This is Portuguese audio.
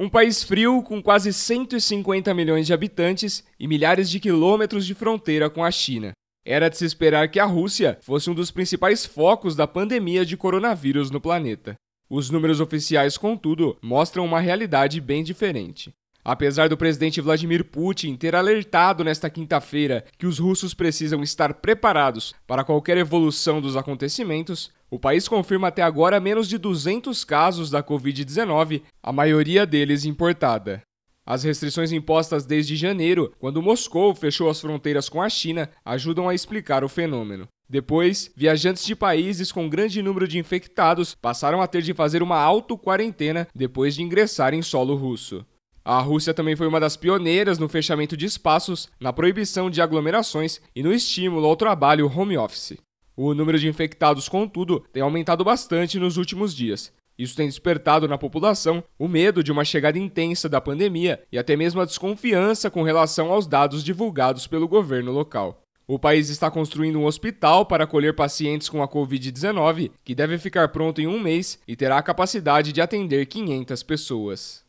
Um país frio com quase 150 milhões de habitantes e milhares de quilômetros de fronteira com a China. Era de se esperar que a Rússia fosse um dos principais focos da pandemia de coronavírus no planeta. Os números oficiais, contudo, mostram uma realidade bem diferente. Apesar do presidente Vladimir Putin ter alertado nesta quinta-feira que os russos precisam estar preparados para qualquer evolução dos acontecimentos, o país confirma até agora menos de 200 casos da Covid-19, a maioria deles importada. As restrições impostas desde janeiro, quando Moscou fechou as fronteiras com a China, ajudam a explicar o fenômeno. Depois, viajantes de países com grande número de infectados passaram a ter de fazer uma auto-quarentena depois de ingressar em solo russo. A Rússia também foi uma das pioneiras no fechamento de espaços, na proibição de aglomerações e no estímulo ao trabalho home office. O número de infectados, contudo, tem aumentado bastante nos últimos dias. Isso tem despertado na população o medo de uma chegada intensa da pandemia e até mesmo a desconfiança com relação aos dados divulgados pelo governo local. O país está construindo um hospital para acolher pacientes com a Covid-19, que deve ficar pronto em um mês e terá a capacidade de atender 500 pessoas.